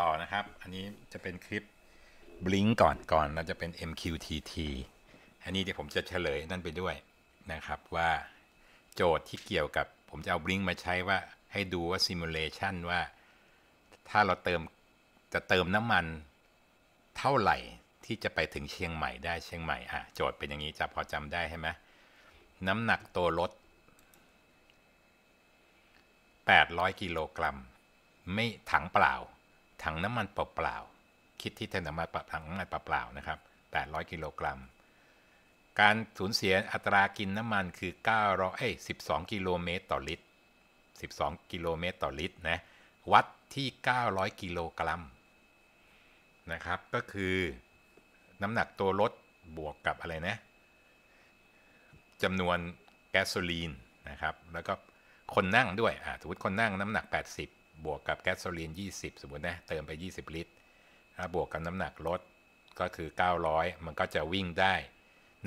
ต่อนะครับอันนี้จะเป็นคลิปบลิงก่อนก่อนเราจะเป็น MQTT อันนี้เดี๋ยวผมจะเฉลยนั่นไปด้วย นะครับว่าโจทย์ที่เกี่ยวกับผมจะเอาบลิงมาใช้ว่าให้ดูว่าซิมูเลชันว่า ถ้าเราเติม จะเติมน้ำมันเท่าไหร่ที่จะไปถึงเชียงใหม่ได้เชียงใหม่อ่ะโจทย์เป็นอย่างนี้จะพอจำได้ใช่ไหมน้ำหนักตัวรถ 800 กิโลกรัมไม่ถังเปล่า ถังน้ำมันเปล่าๆคิดที่ถังน้ำมันถังน้ำมันเปล่าๆนะครับ800กิโลกรัม การสูญเสียอัตรากินน้ำมันคือ900เอ้ย12 กิโลเมตรต่อลิตร 12กิโลเมตรต่อลิตรนะ วัดที่ 900กิโลกรัมนะครับ ก็คือน้ำหนักตัวรถบวกกับอะไรนะจำนวนแก๊สโซลีนนะครับ แล้วก็คนนั่งด้วยอ่าสมมติคนนั่งน้ำหนัก 80บวกกับแก๊สโซลีน20 สมมตินะ เติมไป 20 ลิตรถ้าบวกกับน้ำหนักรถก็คือ 900 มันก็จะวิ่งได้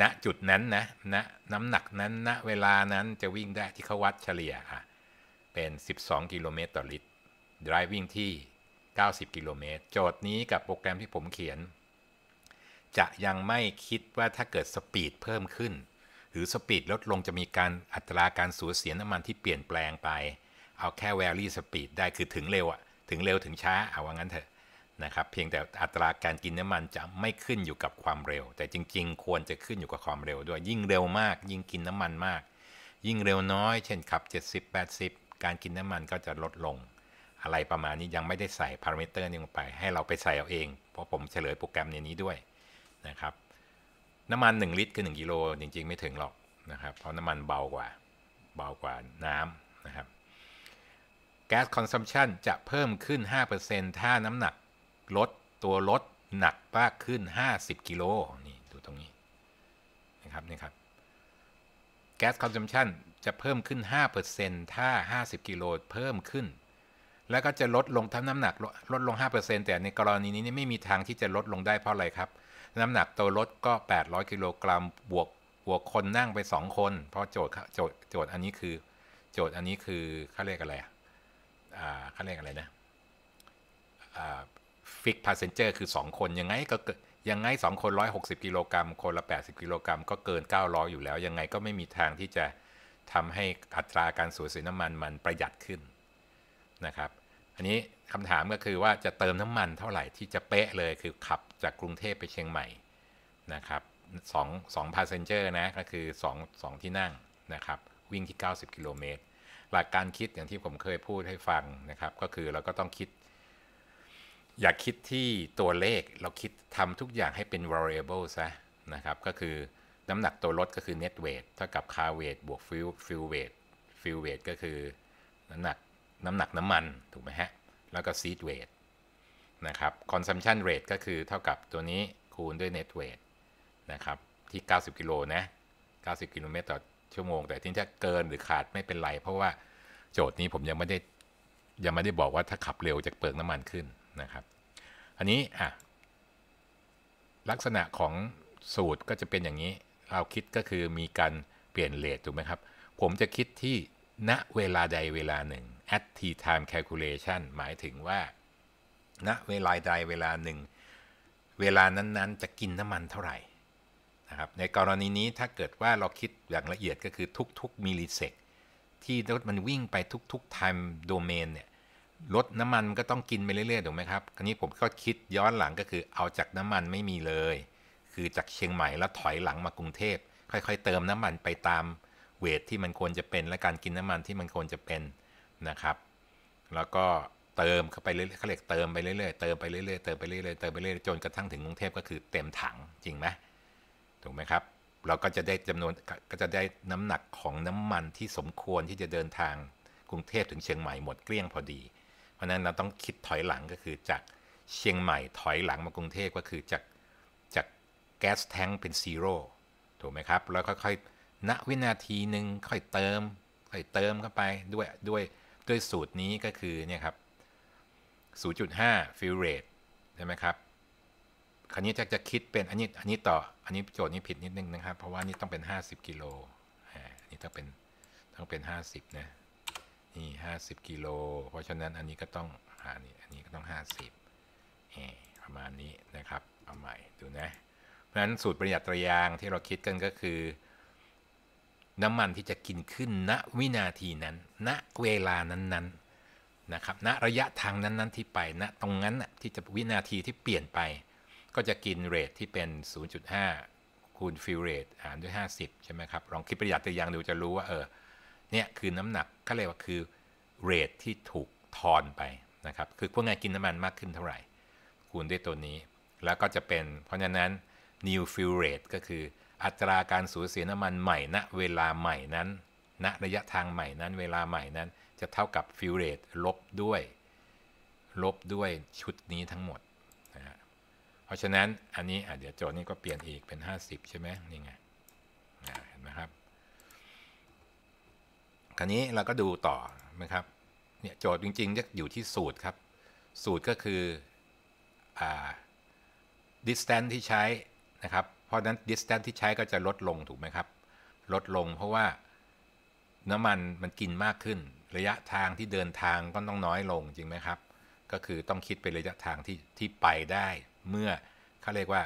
ณนะจุดนั้นนะณนะ น้ำหนักนั้นณนะเวลานั้นจะวิ่งได้ที่เขาวัดเฉลี่ยอ่ะเป็น 12 กิโลเมตรต่อลิตร driving ที่ 90 กิโลเมตร โจทย์นี้กับโปรแกรมที่ผมเขียน จะยังไม่คิดว่าถ้าเกิดสปีดเพิ่มขึ้น หรือสปีดลดลงจะมีการอัตราการสูญเสียน้ำมันที่เปลี่ยนแปลงไปเอาแค่ v ลลี่สปีดได้คือถึงเร็วอะถึงเร็วถึงช้าเอาว่างั้นเถอะนะครับ เพียงแต่อัตราการกินน้ำมันจะไม่ขึ้นอยู่กับความเร็ว แต่จริงๆควรจะขึ้นอยู่กับความเร็วด้วย ยิ่งเร็วมาก ยิ่งกินน้ำมันมาก ยิ่งเร็วน้อย เช่นขับ70 80 การกินน้ำมันก็จะลดลง อะไรประมาณนี้ยังไม่ได้ใส่พารามิเตอร์นี้ลงไป ให้เราไปใส่เอาเอง เพราะผมเฉลยโปรแกรมในนี้ด้วยนะครับ น้ำมัน1ลิตรคือ1กิโลจริงๆ ไม่ถึงหรอกนะครับ เพราะน้ำมันเบากว่าเบากว่าน้ำนะครับแก๊สคอนซัมชันจะเพิ่มขึ้น 5%ถ้าน้ำหนักลด ตัวลดหนักมากขึ้น 50กิโลนี่ดูตรงนี้นะครับนี่ครับแก๊สคอนซัมชันจะเพิ่มขึ้น 5%ถ้า50กิโลเพิ่มขึ้น แล้วก็จะลดลงทั้งน้ำหนักลดลง 5%แต่ในกรณีนี้ไม่มีทางที่จะลดลงได้เพราะอะไรครับ น้ำหนักตัวรถก็ 800กิโลกรัมบวกบวกคนนั่งไป 2 คน เพราะโจทย์โจทย์โจทย์อันนี้คือ โจทย์อันนี้คือเขาเรียกอะไรอะเขาเรียกอะไรนะฟิกพาเซนเจอร์ คือ 2 คน ยังไงก็ ยังไง 2 คน 160 กิโลกรัมคนละ 80 กิโลกรัมก็เกิน 900 อยู่แล้ว ยังไงก็ไม่มีทางที่จะทำให้อัตราการสูญเสียน้ำมัน มันประหยัดขึ้น นะครับ อันนี้คำถามก็คือว่าจะเติมน้ำมันเท่าไหร่ที่จะเป๊ะเลย คือขับจากกรุงเทพไปเชียงใหม่นะครับสองสองพาเซนเจอร์นะก็คือ2งที่นั่งนะครับวิ่งที่ 90กิโลเมตรหลักการคิดอย่างที่ผมเคยพูดให้ฟังนะครับก็คือเราก็ต้องคิด อย่าคิดที่ตัวเลขเราคิดทำทุกอย่างให้เป็น variable ซะนะครับก็คือน้ำหนักตัวรถก็คือ net weight เท่ากับ car weight บวก fuel fuel weight fuel weight ก็คือน้ำหนักน้ำหนักน้ำมัน ถูกไหมฮะ แล้วก็ seat weight นะครับ consumption rate ก็คือเท่ากับตัวนี้คูณด้วย net weight นะครับที่ 90 กิโลนะ 90 กิโลเมตรต่อชั่วโมงแต่ที่จะเกินหรือขาดไม่เป็นไรเพราะว่าโจทย์นี้ผมยังไม่ได้ ยังไม่ได้บอกว่าถ้าขับเร็วจะเปลืองน้ำมันขึ้นนะครับ อันนี้ อ่ะ ลักษณะของสูตรก็จะเป็นอย่างนี้ เราคิดก็คือมีการเปลี่ยนเลทถูกไหมครับ ผมจะคิดที่ณเวลาใดเวลาหนึ่ง at t time calculation หมายถึงว่า ณเวลาใดเวลาหนึ่ง เวลานั้นๆ จะกินน้ำมันเท่าไหร่นะครับ ในกรณีนี้ถ้าเกิดว่าเราคิดอย่างละเอียดก็คือทุกๆมิลลิเซกที่รถมันวิ่งไปทุกๆ time domain เนี่ยรถน้ำมันก็ต้องกินไปเรื่อยๆถูกไหมครับคราวนี้ผมก็คิดย้อนหลังก็คือเอาจากน้ำมันไม่มีเลย คือจากเชียงใหม่แล้วถอยหลังมากรุงเทพค่อย ๆเติมน้ำมันไปตามเวทที่มันควรจะเป็น และการกินน้ำมันที่มันควรจะเป็นนะครับ แล้วก็เติมเข้าไปเรื่อยๆเขาเรียกเติมไปเรื่อยๆเติมไปเรื่อยๆ เติมไปเรื่อยๆ เติมไปเรื่อยๆจนกระทั่งถึงกรุงเทพก็คือเต็มถังจริงไหมถูกไหมครับเราก็จะได้จำนวนก็จะได้น้ำหนักของน้ำมันที่สมควรที่จะเดินทางกรุงเทพถึงเชียงใหม่หมดเกลี้ยงพอดี เพราะนั้นเราต้องคิดถอยหลังก็คือจากเชียงใหม่ถอยหลังมากรุงเทพก็คือจาก จากแก๊สแทงเป็นซีโร่ถูกไหมครับ แล้วค่อยๆณวินาทีหนึ่งค่อยเติม ค่อยเติมเข้าไปด้วยด้วยด้วยสูตรนี้ก็คือเนี่ยครับ 0.5ฟิลเรตใช่ไหมครับคราวนี้แจ็คจะคิดเป็นอันนี้อันนี้ต่ออันนี้โจทย์นี้ผิดนิดนึงนะครับเพราะว่านี่ต้องเป็น 50กิโลอันนี้ต้องเป็นต้องเป็น 50นะนี่50กิโลเพราะฉะนั้นอันนี้ก็ต้องหานนี้อันนี้ก็ต้อง50ประมาณนี้นะครับเอาใหม่ดูนะเพราะฉะนั้นสูตรประหยัดตรยางที่เราคิดกันก็คือ น้ำมันที่จะกินขึ้นณวินาทีนั้น ณเวลานั้นๆนนนะครับณระยะทางนั้นๆที่ไปณตรงนั้นที่จะวินาทีที่เปลี่ยนไปก็จะกินเรทที่เป็น 0.5 คูณฟิวเรทหารด้วย 50 ใช่ไหมครับ ลองคิดประหยัดตัวอย่างดูจะรู้ว่า เออ เนี่ย คือน้ำหนักก็เลยว่าคือเรทที่ถูกทอนไปนะครับ คือพวกงานกินน้ำมันมากขึ้นเท่าไหร่ คูณด้วยตัวนี้ แล้วก็จะเป็น เพราะฉะนั้น new fuel rate ก็คืออัตราการสูญเสียน้ำมันใหม่ณนะเวลาใหม่นั้นณนะระยะทางใหม่นั้น เวลาใหม่นั้น จะเท่ากับ fuel rate ลบด้วย ลบด้วยชุดนี้ทั้งหมดเพราะฉะนั้นอันนี้เดี๋ยวโจทย์นี้ก็เปลี่ยนอีกเป็น 50ใช่ไหมนี่ไงเห็นไหมครับ คราวนี้เราก็ดูต่อนะครับ เนี่ยโจทย์จริงๆจะอยู่ที่สูตรครับ สูตรก็คืออ distance ที่ใช้นะครับ เพราะนั้น distance ที่ใช้ก็จะลดลงถูกไหมครับ ลดลงเพราะว่าน้ำมันมันกินมากขึ้น ระยะทางที่เดินทาง ก็ต้องน้อยลง จริงไหมครับ ก็คือต้องคิดเป็นระยะทางที่ที่ไปได้เมื่อเขาเรียกว่า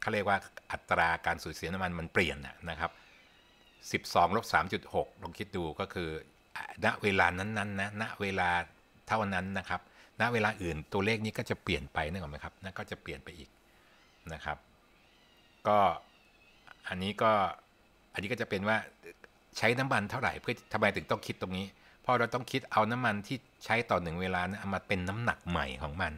เขาเรียกว่าอัตราการสูญเสียน้ำมันมันเปลี่ยนนะครับ 12ลบ3.6ลองคิดดูก็คือณเวลานั้นๆนะณเวลาเท่านั้นนะครับ ณเวลาอื่นตัวเลขนี้ก็จะเปลี่ยนไปนึกออกไหมครับนั่นก็จะเปลี่ยนไปอีกนะครับก็อันนี้ก็อันนี้ก็จะเป็นว่าใช้น้ำมันเท่าไหร่เพื่อทำไมถึงต้องคิดตรงนี้ เพราะเราต้องคิดเอาน้ำมันที่ใช้ต่อหนึ่งเวลานะมาเป็นน้ำหนักใหม่ของมัน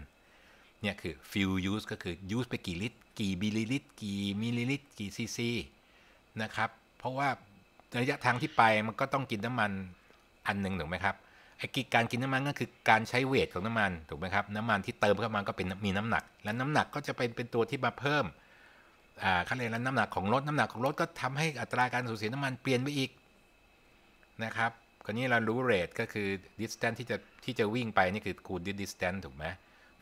เนี่ยคือ fuel use ก็คือ use ไปกี่ลิตรกี่มิลลิลิตรกี่มิลลิลิตรกี่ซีซีนะครับ เพราะว่าระยะทางที่ไปมันก็ต้องกินน้ำมันอันหนึ่งถูกไหมครับไอ้กิการกินน้ำมันก็คือการใช้เวทของน้ำมันถูกไหมครับน้ำมันที่เติมเข้ามาก็เป็นมีน้ำหนัก และน้ำหนักก็จะเป็นเป็นตัวที่มาเพิ่มอ่าขั้นเลแล้วน้ำหนักของรถน้ำหนักของรถก็ทำให้อัตราการสูญเสียน้ำมันเปลี่ยนไปอีกนะครับคราวนี้เรารู้เรทก็คือ distance ที่จะที่จะวิ่งไปนี่คือคูณ distance ถูกไหม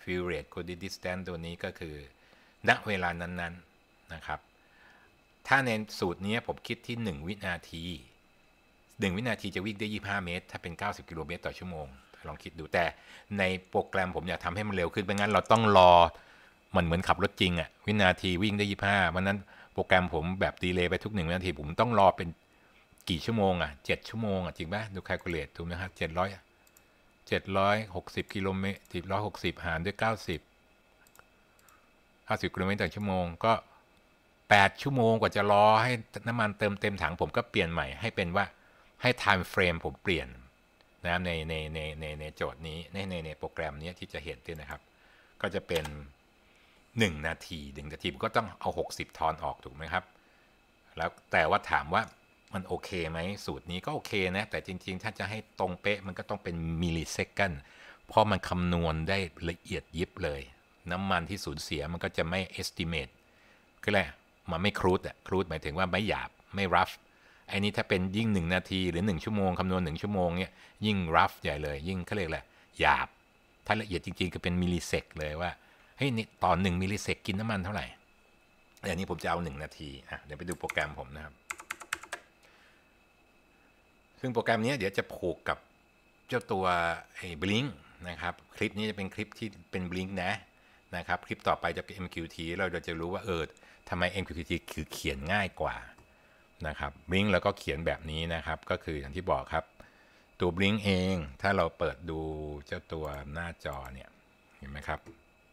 period could d i s t a ตัวนี้ก็คือณเวลานั้นๆนนนะครับ ถ้าในสูตรนี้ผมคิดที่ 1 วินาที1วินาทีจะวิ่งได้ 25 เมตร ถ้าเป็น 90กิโลเมตรต่อชั่วโมงลองคิดดูแต่ในโปรแกรมผมอยากทำให้มันเร็วขึ้นไ็นงั้นเราต้องรอมันเหมือนขับรถจริงอะวินาทีวิ่งได้ 25วันนั้นโปรแกรมผมแบบ ดีเลย์ไปทุกหนึ่งวินาทีผมต้องรอเป็นกี่ชั่วโมงอะจ็7ชั่วโมงอะ่ะจริงไหมดูคาลคูลเลตถูกไหมครับ700 760กิโลเมตร760 หารด้วย 90 50กิโลเมตรต่อชั่วโมงก็ 8 ชั่วโมงกว่าจะ รอ ให้ น้ำมันเติมเต็มถัง ผมก็เปลี่ยนใหม่ให้เป็นว่าให้ ไทม์เฟรม ผมเปลี่ยน นะในในในในในโจทย์นี้ในในในโปรแกรมนี้ที่จะเห็นด้วยนะครับ ก็จะเป็น 1 นาที 1 นาทีก็ต้องเอา 60 ทอนออกถูกไหมครับ แล้วแต่ ว่าถามว่ามันโอเคไหมสูตรนี้ก็โอเคนะ แต่จริง ๆ ถ้าจะให้ตรงเป๊ะมันก็ต้องเป็นมิลลิเซกันเพราะมันคำนวณได้ละเอียดยิบเลย น้ำมันที่สูญเสียมันก็จะไม่ estimate ็แหละมันไม่ครูดอะครูดหมายถึงว่าไม่หยาบไม่ rough ไอ้นี้ถ้าเป็นยิ่ง 1 นาทีหรือ 1 ชั่วโมงคำนวณ1ชั่วโมงเนี่ยยิ่ง rough ใหญ่เลย ยิ่งเขาเรียกแหละหยาบถ้าละเอียดจริงๆก็เป็นมิลลิเซกเลยว่าเฮ้ยนี่ต่อ1มิลลิเซกกินน้ำมันเท่าไหร่อยนนี้ผมจะเอา 1 นาทีอ่ะเดี๋ยวไปดูโปรแกรมผมนะครับซึ่งโปรแกรมนี้เดี๋ยวจะผูกกับเจ้าตัวไอ้บลิงนะครับ คลิปนี้จะเป็นคลิปที่เป็นบลิงนะนะครับคลิปต่อไป จะเป็น MQT เราจะรู้ว่าเออทำไม MQT คือเขียนง่ายกว่านะครับบลิงแล้วก็เขียนแบบนี้นะครับก็คืออย่างที่บอกครับ ตัวบลิงเองถ้าเราเปิดดูเจ้าตัวหน้าจอเนี่ยเห็นไหมครับ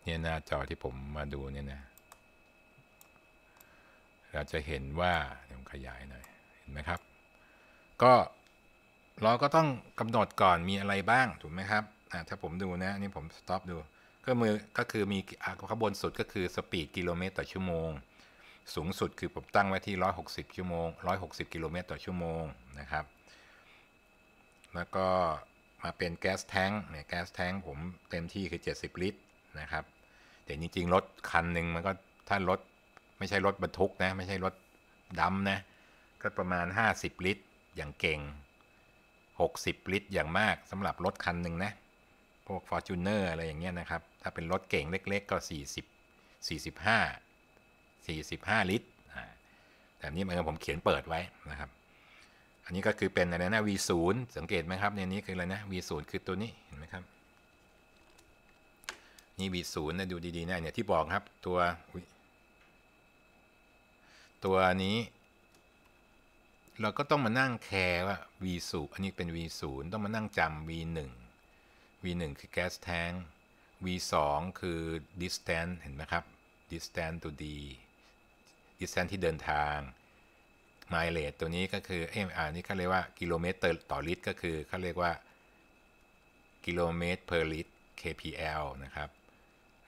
เนี่ยหน้าจอที่ผมมาดูเนี่ยนะเราจะเห็นว่าเดี๋ยวขยายหน่อยเห็นไหมครับก็เราก็ต้องกำหนดก่อนมีอะไรบ้างถูกไหมครับถ้าผมดูนะนี่ผมสต็อปดูก็มือก็คือมีข้าบนสุดก็คือสปีดกิโลเมตรต่อชั่วโมง สูงสุดคือผมตั้งไว้ที่160ชั่วโมง 160 กิโลเมตร ต่อชั่วโมงนะครับ แล้วก็มาเป็นแก๊สแท้งเนี่ยแก๊สแท้งผมเต็มที่คือ 70 ลิตรนะครับ แต่จริงๆรถคันหนึ่งมันก็ถ้ารถไม่ใช่รถบรรทุกนะไม่ใช่รถดำนะก็ประมาณ 50 ลิตร อย่างเก่ง60 ลิตรอย่างมากสำหรับรถคันหนึ่งนะ พวก Fortuner อะไรอย่างเงี้ยนะ ครับ ถ้าเป็นรถเก่งเล็ก ๆ ก็ 40 45 45 ลิตรแต่นี่มันผมเขียนเปิดไว้ นะ ครับ อันนี้ก็คือเป็นอะไรนะ V0 สังเกตไหมครับในนี้คืออะไรนะ V0 คือตัวนี้เห็นไหมครับ นี่ V0 นะดูดีๆนะเนี่ยที่บอกครับตัวตัวนี้เราก็ต้องมานั่งแคร์ว่า v ูอันนี้เป็น v ์ต้องมานั่งจำ v 1 v 1คือ gas tank v 2คือ distance เห็นไหมครับ distance to d distance ที่เดินทาง mileage ตัวนี้ก็คือเอ็มอาร์นี่เขาเรียกว่ากิโลเมตรต่อลิตรก็คือเขาเรียกว่า กิโลเมตร per ลิตร kpl นะครับ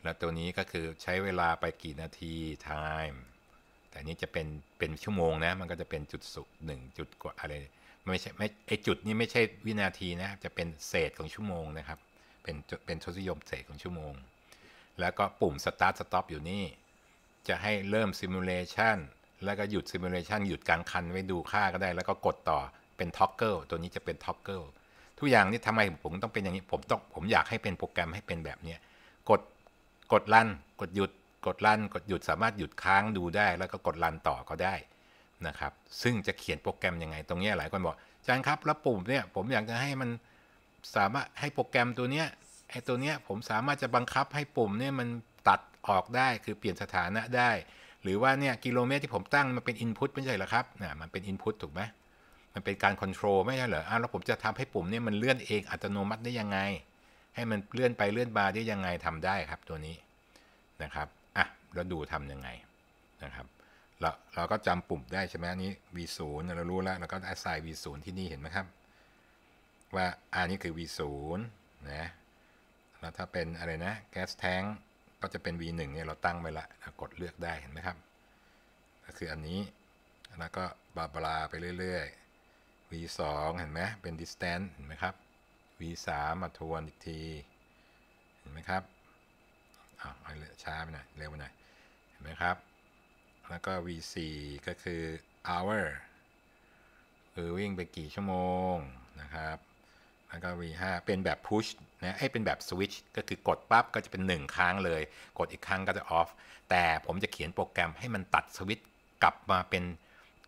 แล้วตัวนี้ก็คือใช้เวลาไปกี่นาที time แต่นี้จะเป็นเป็นชั่วโมงนะมันก็จะเป็นจุดสุหนึ่งจุดกว่าอะไรไม่ใช่ไม่ไอจุดนี้ไม่ใช่วินาทีนะจะเป็นเศษของชั่วโมงนะครับเป็นเป็นทศนิยมเศษของชั่วโมง แล้วก็ปุ่ม start stop อยู่นี่จะให้เริ่ม simulation แล้วก็หยุด simulation หยุดกลางคันไว้ดูค่าก็ได้ แล้วก็กดต่อเป็น toggle ตัวนี้จะเป็น toggle ทุกอย่างนี่ทำไมผมต้องเป็นอย่างนี้ผมต้องผมอยากให้เป็นโปรแกรมให้เป็นแบบนี้กดกดรันกดหยุดกดลั่นกดหยุดสามารถหยุดค้างดูได้ แล้วก็กดลั่นต่อก็ได้นะครับ ซึ่งจะเขียนโปรแกรมยังไง ตรงนี้หลายคนบอกอาจารย์ครับแล้วปุ่มเนี่ยผมอยากจะให้มันสามารถให้โปรแกรมตัวเนี้ยไอตัวเนี้ยผมสามารถจะบังคับให้ปุ่มเนี่ยมันตัดออกได้คือเปลี่ยนสถานะได้ หรือว่าเนี่ยกิโลเมตรที่ผมตั้งมันเป็นอินพุตไม่ใช่หรอครับนะมันเป็นอินพุตถูกไหมมันเป็นการคอนโทรลไม่ใช่เหรออ้าวแล้วผมจะทำให้ปุ่มเนี่ยมันเลื่อนเองอัตโนมัติได้ยังไง ให้มันเลื่อนไปเลื่อนมาได้ยังไงทำได้ครับตัวนี้นะครับแล้วดูทํำยังไงนะครับ เราเราก็จำปุ่มได้ใช่ไหมอันนี้ v0 เรารู้แล้วเราก็ assign v0 ที่นี่เห็นไหมครับว่าอันนี้คือ v0 นะแล้วถ้าเป็นอะไรนะ gas tank ก็จะเป็น v1 เนี่ยเราตั้งไว้ละกดเลือกได้เห็นไหมครับก็คืออันนี้แล้วก็บาบลาไปเรื่อย ๆ v2 เห็นไหมเป็น distance เห็นไหมครับ v3 มาทวนอีกที เห็นไหมครับอ้าวช้าไปหน่อยเร็วไปหน่อยนะครับแล้วก็ VC ก็คือ hour คือวิ่งไปกี่ชั่วโมงนะครับแล้วก็ V5 เป็นแบบ push นะไอ้เป็นแบบ switch ก็คือกดปั๊บก็จะเป็น 1 ครั้งเลย กดอีกครั้งก็จะ off แต่ผมจะเขียนโปรแกรมให้มันตัดสวิตช์กลับมาเป็น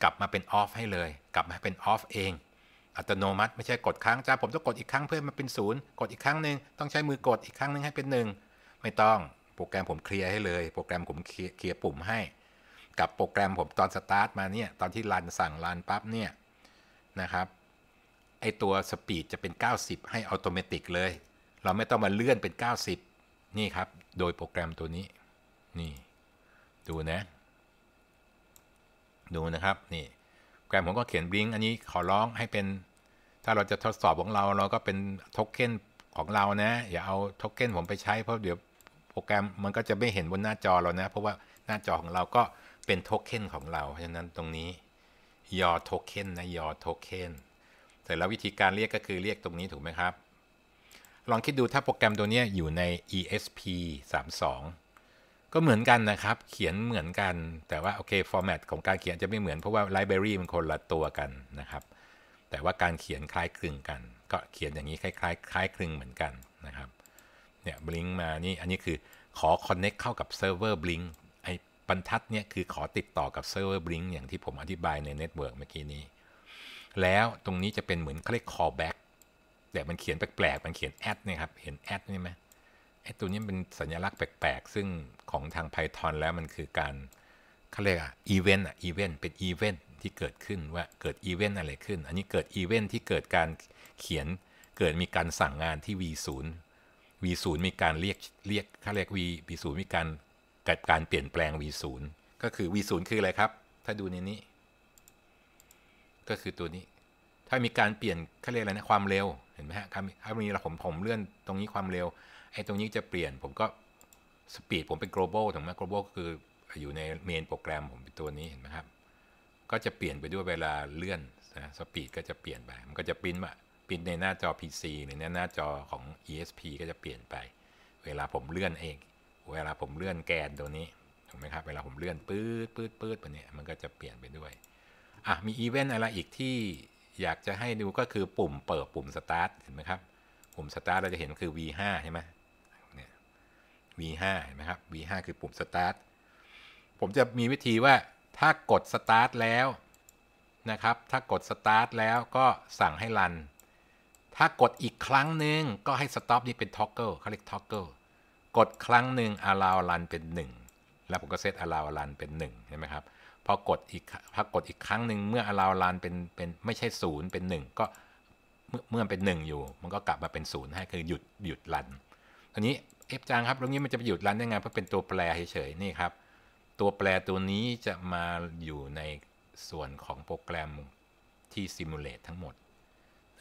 กลับมาเป็น off ให้เลย กลับมาเป็น off เองอัตโนมัติไม่ใช่กดครั้งจ้าผมต้องกดอีกครั้งเพื่อมันเป็นศูนย์กดอีกครั้งหนึ่งต้องใช้มือกดอีกครั้งหนึ่งให้เป็นหนึ่งไม่ต้องโปรแกรมผมเคลียร์ให้เลย โปรแกรมผมเคลียร์ปุ่มให้ กับโปรแกรมผมตอนสตาร์ทมาเนี่ย ตอนที่รันสั่งรันปั๊บเนี่ย นะครับ ไอตัวสปีดจะเป็น90 ให้อัตโมติเลย เราไม่ต้องมาเลื่อนเป็น 90นี่ครับ โดยโปรแกรมตัวนี้ นี่ ดูนะ ดูนะครับ นี่ โปรแกรมผมก็เขียนบลิงอันนี้ขอร้องให้เป็น ถ้าเราจะทดสอบของเรา เราก็เป็นโทเค็นของเรานะ อย่าเอาโทเค็นผมไปใช้เพราะเดี๋ยวโปรแกรมมันก็จะไม่เห็นบนหน้าจอเรานะเพราะว่าหน้าจอของเราก็เป็นโทเค็นของเรา เพราะฉะนั้นตรงนี้ยอโทเค็นนะยอโทเค็นแต่แล้ววิธีการเรียกก็คือเรียกตรงนี้ถูกไหมครับ ลองคิดดูถ้าโปรแกรมตัวนี้อยู่ใน ESP 32ก็เหมือนกันนะครับ เขียนเหมือนกัน แต่ว่าโอเคฟอร์แมตของการเขียนจะไม่เหมือน เพราะว่าไลบรารีมันคนละตัวกันนะครับแต่ว่าการเขียนคล้ายคลึงกัน ก็เขียนอย่างนี้คล้ายคล้ายคลึงเหมือนกันนะครับเนี่ยบลิงมา นี่อันนี้คือขอคอนเน็กเข้ากับเซิร์ฟเวอร์บลิงไอ้บรรทัดเนี่ยคือขอติดต่อกับเซิร์ฟเวอร์บลิงอย่างที่ผมอธิบายในเน็ตเวิร์กเมื่อกี้นี้ แล้วตรงนี้จะเป็นเหมือนเขาเรียก callback แต่มันเขียนแปลกๆมันเขียนแอดนะครับเห็นแอดนี่ไหมไอ้ตัวนี้เป็นสัญลักษณ์แปลกๆ ซึ่งของทาง Python แล้วมันคือการเขาเรียกอะอีเวนต์อะอีเวนต์เป็นอีเวนต์ที่เกิดขึ้นว่าเกิดอีเวนต์อะไรขึ้น อันนี้เกิดอีเวนต์ที่เกิดการเขียน เกิดมีการสั่งงานที่ v 0 V0 มีการเรียกเรียกค่าเรียก V V0 มีการกิดการเปลี่ยนแปลง V0 ก็คือ V0 คือ อะไรครับ ถ้าดูในนี้ ก็คือตัวนี้ ถ้ามีการเปลี่ยนค่าเรียกอะไรนะความเร็วเห็นไหมฮะถ้ามีผมผมเลื่อนตรงนี้ความเร็วไอ้ตรงนี้จะเปลี่ยนผมก็สปีดผมเป็น global ถูกไหม global ก็คืออยู่ในเมนโปรแกรมผมเป็นตัวนี้เห็นไหมครับก็จะเปลี่ยนไปด้วยเวลาเลื่อนนะสปีดก็จะเปลี่ยนไปมันก็จะปริ้นว่าปิมในหน้าจอ PC หรือในหน้าจอของ ESP ก็จะเปลี่ยนไป เวลาผมเลื่อนเอง เวลาผมเลื่อนแกนตัวนี้ถูกไหมครับ เวลาผมเลื่อนปื๊ดปื๊ดปื๊ดไปเนี่ยมันก็จะเปลี่ยนไปด้วย อ่ะ มีอีเวนต์อะไรอีกที่อยากจะให้ดูก็คือปุ่มเปิดปุ่มสตาร์ทเห็นไหมครับ ปุ่มสตาร์ทเราจะเห็นคือ V5 ใช่ไหมเนี่ย V5 เห็นไหมครับ V5 คือปุ่มสตาร์ท ผมจะมีวิธีว่าถ้ากดสตาร์ทแล้วนะครับ ถ้ากดสตาร์ทแล้วก็สั่งให้รันถ้ากดอีกครั้งหนึ่งก็ให้ stop นี่เป็น toggle เขาเรียก toggle กดครั้งหนึ่ง allow run เป็น 1 แล้วผมก็เซต allow run เป็น1ใช่ไหมครับพอกดอีกพอกดอีกครั้งหนึ่งเมื่อ allow run เป็นเป็นไม่ใช่ศูนย์เป็น1 ก็เมื่อเมื่อเป็น 1 อยู่ มันก็กลับมาเป็นศูนย์ให้คือหยุดหยุดรันอันนี้เอฟจางครับตรงนี้มันจะไปหยุดรันได้ไงเพราะเป็นตัวแปรเฉยๆนี่ครับตัวแปรตัวนี้จะมาอยู่ในส่วนของโปรแกรมที่ซิมูเลตทั้งหมด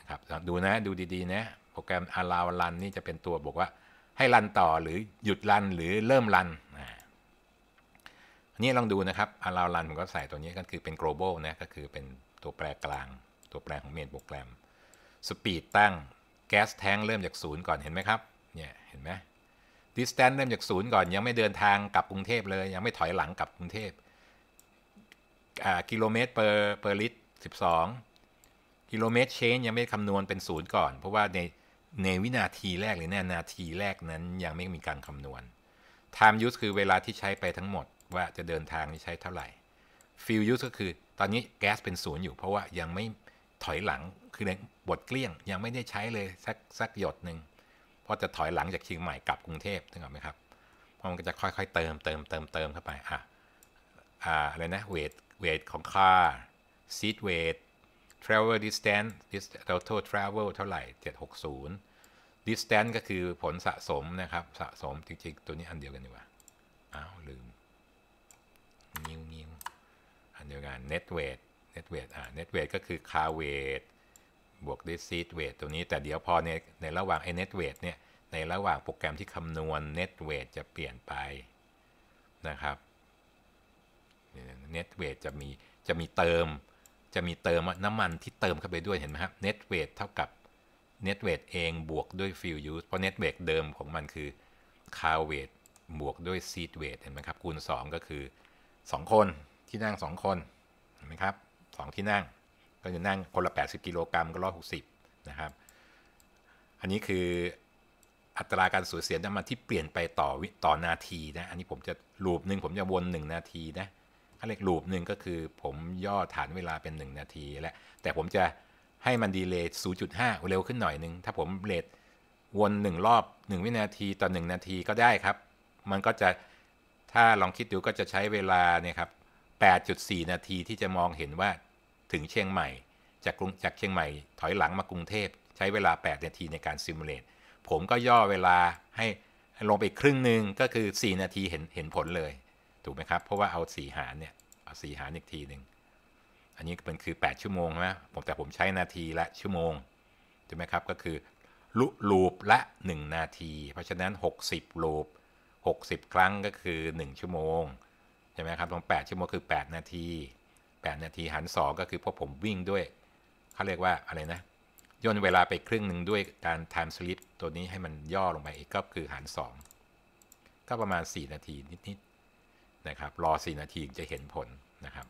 ครับดูนะดูดีๆ นะ โปรแกรม allow run นี่จะเป็นตัวบอกว่าให้รันต่อหรือหยุดรันหรือเริ่มรันอันนี้ลองดูนะครับ allow run ผมก็ใส่ตัวนี้ก็คือเป็น global นะก็คือเป็นตัวแปรกลางตัวแปรของเมนโปรแกรม speed ตั้ง gas tank เริ่มจากศูนย์ก่อนเห็นไหมครับเนี่ยเห็นไหม distance เริ่มจากศูนย์ก่อนยังไม่เดินทางกลับกรุงเทพเลยยังไม่ถอยหลังกลับกรุงเทพกิโลเมตร per per ลิตร 12กิโลเมตร เชนยังไม่คำนวณเป็นศูนย์ก่อน เพราะว่าในในวินาทีแรกหรือในนาทีแรกนั้นยังไม่มีการคำนวณ time use คือเวลาที่ใช้ไปทั้งหมดว่าจะเดินทางนี้ใช้เท่าไหร่ fuel use ก็คือตอนนี้แก๊สเป็นศูนย์อยู่เพราะว่ายังไม่ถอยหลังคือในบทเกลี้ยง ยังไม่ได้ใช้เลยสักสักหยดหนึ่งเพราะจะถอยหลังจากเชียงใหม่กลับกรุงเทพถึงออไหมครับเพราะมันก็จะค่อยๆเติมเติมเติมเติมเข้าไปอ่ะอ่าอะไรนะเวทเวทของค่าซีดเวท travel distance เรา t o travel เท่าไหร่ 760 distance ก็คือผลสะสมนะครับ สะสมจริงๆ ตัวนี้อันเดียวกันดีกว่า อ้าวลืมนิ้วนิ้วอันเดียวกัน net weight net weight อ่า net weight ก็คือ car weight บวกด้วย seat weight ตัวนี้ แต่เดี๋ยวพอ ในในระหว่างไอ้ net weight เนี่ย ในระหว่างโปรแกรมที่คำนวณ net weight จะเปลี่ยนไปนะครับ net weight จะมีจะมีเติมจะมีเติมน้ำมันที่เติมเข้าไปด้วยเห็นไหมครับ net weight เท่ากับ net weight เองบวกด้วย fuel use เพราะ net weight เดิมของมันคือ car weight บวกด้วย seat weight เห็นไหมครับคูณ 2 ก็คือ 2 คนที่นั่ง 2 คนเห็นไหมครับ2ที่นั่งก็จะนั่งคนละ 80กิโลกรัมก็ร้อยหกสิบนะครับอันนี้คืออัตราการสูญเสียน้ำมันที่เปลี่ยนไปต่อต่อนาทีนะอันนี้ผมจะลูปหนึ่งผมจะวน1นาทีนะขาเรียกลูปหนึ่งก็คือผมย่อฐานเวลาเป็น 1 นาทีและแต่ผมจะให้มันดีเลย์0.5เร็วขึ้นหน่อยนึง ถ้าผมเลทวน 1 รอบ 1 วินาทีต่อ 1 นาทีก็ได้ครับ มันก็จะถ้าลองคิดดูก็จะใช้เวลาเนี่ยครับ8.4 นาทีที่จะมองเห็นว่าถึงเชียงใหม่ จากกรุงจากเชียงใหม่ถอยหลังมากรุงเทพใช้เวลา 8 นาทีในการซิมูเลตผมก็ย่อเวลาให้ลงไปครึ่งหนึ่งก็คือ 4 นาทีเห็นเห็นผลเลยถูกไหมครับ เพราะว่าเอาส่หารเนี่ย เอาส่หารอีกทีหนึ่งอันนี้มันคือ 8 ชั่วโมงนะผมแต่ผมใช้นาทีและชั่วโมงถูกไหมครับ ก็คือลูลูปละ 1 นาที เพราะฉะนั้น 60ลูป 60ครั้งก็คือ 1 ชั่วโมง ใช่ไหมครับตรง8ชั่วโมงคือ 8 นาที 8 นาทีหาร 2 ก็คือพอผมวิ่งด้วยเขาเรียกว่าอะไรนะย่นเวลาไปครึ่งหนึ่งด้วยการ time s l ิ p ตัวนี้ให้มันย่อลงไปอีกก็คือหาร 2 ก็ประมาณ 4 นาทีนิดๆนะครับรอ4นาทีจะเห็นผลนะครับ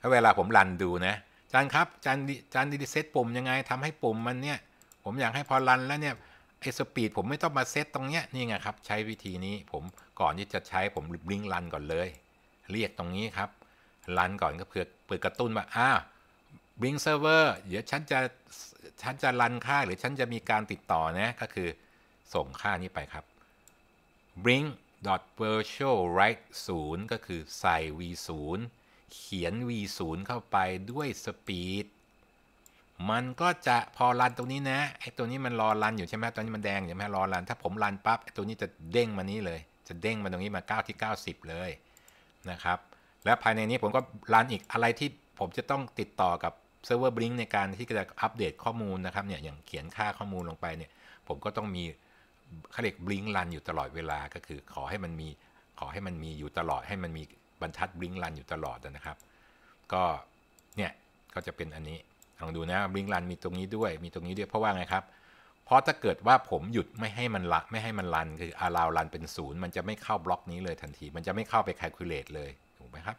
ถ้าเวลาผมรันดูนะจานครับจานจานดีเซตปุ่มยังไงทำให้ปุ่มมันเนี่ยผมอยากให้พอรันแล้วเนี่ยไอ้สปีดผมไม่ต้องมาเซตตรงเนี้ยนี่ไงครับใช้วิธีนี้ผมก่อนที่จะใช้ผมลิงรันก่อนเลย เรียกตรงนี้ครับรันก่อนก็เพื่อเพื่อกระตุ้นว่าอ้าวบิงเซิร์ฟเวอร์เดี๋ยวฉันจะฉันจะรันค่าหรือฉันจะมีการติดต่อนะก็คือส่งค่านี้ไปครับ bring virtualwrite 0ก็คือใส่ v 0เขียน v 0เข้าไปด้วยสปีดมันก็จะพอรันตรงนี้นะไอ้ตัวนี้มันรอรันอยู่ใช่ไหมตอนนี้มันแดงอยู่ใช่ไหมรอรันถ้าผมรันปั๊บไอตัวนี้จะเด้งมานี้เลย จะเด้งมาตรงนี้มา9ที่90 เลย นะครับ แล้วภายในนี้ผมก็รันอีกอะไรที่ผมจะต้องติดต่อกับ เซิร์ฟเวอร์บลิงในการที่จะอัปเดตข้อมูลนะครับเนี่ย อย่างเขียนค่าข้อมูลลงไปเนี่ยผมก็ต้องมีเขาเรียกบลิงลัน อยู่ตลอดเวลาก็คือขอให้มันมีขอให้มันมีอยู่ตลอดให้มันมีบรรทัดบลิงลันอยู่ตลอดนะครับ ก็เนี่ยก็จะเป็นอันนี้ลองดูนะบลิงลันมีตรงนี้ด้วยมีตรงนี้ด้วยเพราะว่าไงครับเพราะถ้าเกิดว่าผมหยุดไม่ให้มันละไม่ให้มันรันคืออาราวรันเป็นศูนย์มันจะไม่เข้าบล็อกนี้เลยทันทีมันจะไม่เข้าไปคัลคูลเลตเลยถูกไหมครับ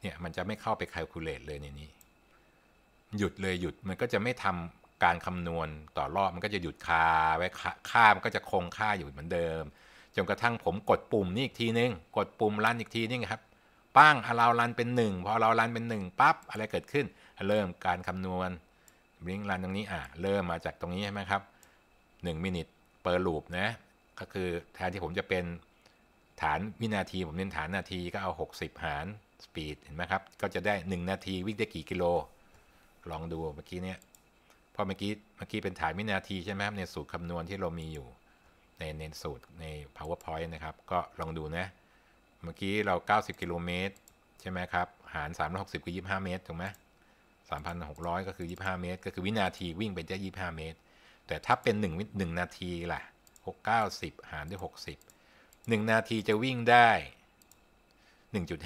เนี่ยมันจะไม่เข้าไปคัลคูลเลตเลยในนี้ หยุดเลยหยุดมันก็จะไม่ทำการคำนวณต่อรอบมันก็จะหยุดคาไว้ค่ามันก็จะคงค่าอยู่เหมือนเดิมจนกระทั่งผมกดปุ่มนี่อีกทีนึง กดปุ่มรันอีกทีนึงครับปั้งอเรารันเป็น1พอเรารันเป็น1ปั๊บอะไรเกิดขึ้นเริ่มการคำนวณลิงรันตรงนี้อ่ะเริ่มมาจากตรงนี้ใช่ไหมครับ1มินิทเปอร์ลูปนะก็คือแทนที่ผมจะเป็นฐานวินาทีผมเน้นฐานนาทีก็เอา 60หารสปีดเห็นไหมครับ ก็จะได้ 1 นาทีวิ่งได้กี่กิโล ลองดูเมื่อกี้เนี้ยก็เมื่อกี้เมื่อกี้เป็นฐานวินาทีใช่ไหมครับในสูตรคำนวณที่เรามีอยู่ในในสูตรใน powerpoint นะครับ ก็ลองดูนะเมื่อกี้เรา 90 กิโลเมตรใช่ไหมครับ หาร 360คือ25 เมตรถูกไหม 3,600 ก็คือ 25 เมตร ก็คือวินาทีวิ่งไปจะ 25 เมตร แต่ถ้าเป็น1 1นาทีล่ะ 690 หารด้วย 60 1 นาทีจะวิ่งได้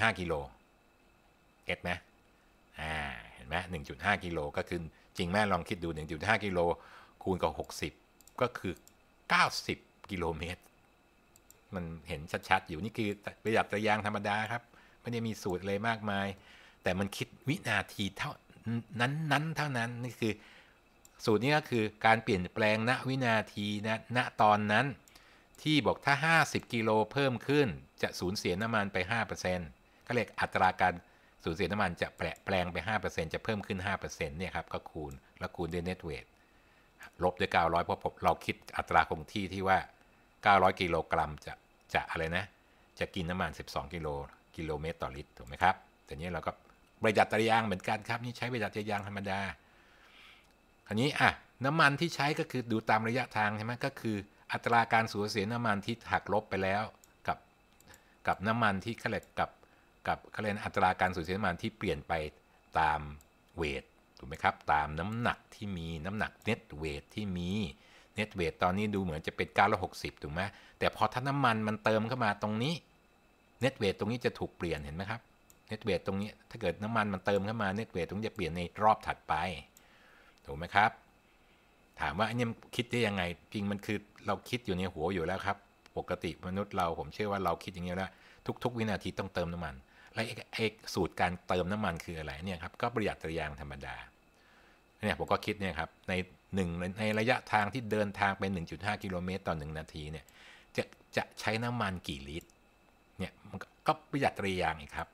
1.5กิโลเก็ตไหมอ่า เห็นไหม1.5กิโลก็คือจริงแม่ลองคิดดู 1.5กิโล คูณกับ 60 ก็คือ 90 กิโลเมตร มันเห็นชัดๆอยู่นี่คือประหยัดระยางธรรมดาครับไม่ได้มีสูตรอะไรมากมาย แต่มันคิดวินาทีเท่านั้นนั้นเท่านั้นนี่คือ สูตรนี้ก็คือการเปลี่ยนแปลงณวินาทีณณตอนนั้น ที่บอกถ้า 50 กิโลเพิ่มขึ้นจะสูญเสียน้ำมันไป 5%ก็เรียกอัตราการสูญเสียน้ำมันจะแปรปลงไป 5%จะเพิ่มขึ้น5%เนี่ยครับก็คูณแล้วคูณด้วยเน็ตเวทลบด้วย900เพราะผมเราคิดอัตราคงที่ที่ว่า900กิโลกรัมจะจะอะไรนะจะกินน้ำมัน 12กิโลกิโลเมตรต่อลิตรถูกไหมครับแต่นี้เราก็ประหยัดตะยางเหมือนกันครับนี่ใช้ประหยัดตะยางธรรมดาคราวนี้อ่ะน้ำมันที่ใช้ก็คือดูตามระยะทางใช่ไหมก็คือ อัตราการสูญเสียน้ำมันที่หักลบไปแล้ว กับกับน้ำมันที่เขาเรียกกับกับเขาเรียกอัตราการสูญเสียน้ำมันที่เปลี่ยนไปตามเวทถูกไหมครับตามน้ำหนักที่มีน้ำหนักเน็ตเวทที่มีเน็ตเวทตอนนี้ดูเหมือนจะเป็น960ถูกไหมแต่พอถ้าน้ำมันมันเติมเข้ามาตรงนี้เน็ตเวทตรงนี้จะถูกเปลี่ยนเห็นไหมครับเน็ตเวทตรงนี้ถ้าเกิดน้ำมันมันเติมเข้ามาเน็ตเวทตรงนี้จะเปลี่ยนในรอบถัดไปถูกไหมครับถามว่าอันนี้คิดได้ยังไง จริงมันคือเราคิดอยู่ในหัวอยู่แล้วครับปกติมนุษย์เราผมเชื่อว่าเราคิดอย่างนี้แล้ว ทุก ๆ วินาทีต้องเติมน้ำมันและไอ้สูตรการเติมน้ำมันคืออะไรเนี่ยครับก็ประหยัดตะยางธรรมดาเนี่ยผมก็คิดเนี่ยครับในหนึ่งในระยะทางที่เดินทางไป1.5 กิโลเมตรต่อ1นาทีเนี่ยจะจะใช้น้ำมันกี่ลิตรเนี่ยมันก็ประหยัดตะยางอีกครับ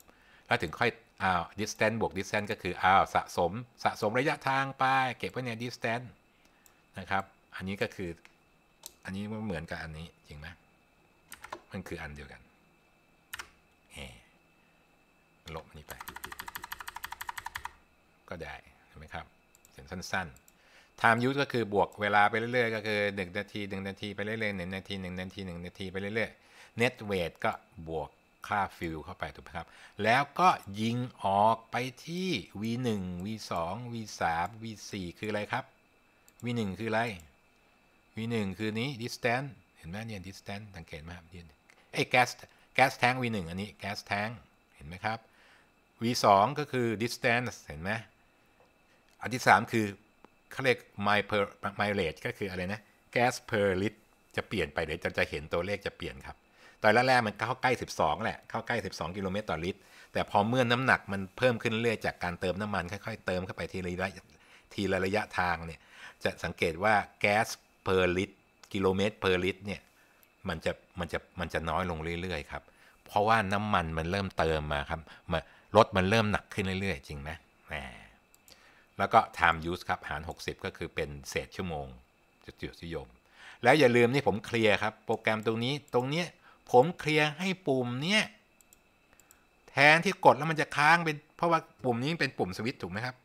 แล้วถึงค่อยอ้าว distance บวก distance ก็คืออ้าวสะสมสะสมระยะทางไป เก็บไว้ใน distance นะครับอันนี้ก็คืออันนี้มันเหมือนกับอันนี้จริงไหมมันคืออันเดียวกันลบนี้ไปก็ได้ใช่ไหมครับเขียนสั้น ๆ time use ก็คือบวกเวลาไป เรื่อยๆ ก็คือ1นาที 1นาที ไป เรื่อยๆ1นาที1นาที1นาทีไปเรื่อยๆ net weight ก็บวกค่าฟิลเข้าไปถูกไหมครับ แล้วก็ยิงออกไปที่ v1 v2 v3 v4 คืออะไรครับ v1 คืออะไร v1 คือนี้ distance เห็นไหมเนี่ย distance สังเกตไหมครับเนี่ยไอ้ gas gas tank v1 อันนี้ gas tank เห็นไหมครับ v 2ก็คือ distance เห็นไหม อันที่ 3 คือเขาเรียก m y per m y r a t e ก็คืออะไรนะ gas per lit จะเปลี่ยนไป เดี๋ยวจะจะเห็นตัวเลขจะเปลี่ยนครับตอนแรกๆมันเข้าใกล้ 12แหละเข้าใกล้ 12 กิโลเมตรต่อลิตร แต่พอเมื่อน้ำหนักมันเพิ่มขึ้นเรื่อยจากการเติมน้ำมันค่อยๆเติมเข้าไปทีละระยะทีละระยะทางเนี่ย จะสังเกตว่าแก๊ส per ิตรกิโลเมตร per ิตรเนี่ยมันจะมันจะมันจะน้อยลงเรื่อยๆครับ เพราะว่าน้ำมันมันเริ่มเติมมาครับมารถมันเริ่มหนักขึ้นเรื่อย ๆ จริงไหม แล้วก็ time use ครับ หาร60 ก็คือเป็นเศษชั่วโมงจุดสิยม แล้วอย่าลืมนี่ผมเคลียร์ครับ โปรแกรมตรงนี้ตรงเนี้ยผมเคลียร์ให้ปุ่มเนี้ยแทนที่กดแล้วมันจะค้างเป็นเพราะว่าปุ่มนี้เป็นปุ่มสวิตถูกไหมครับ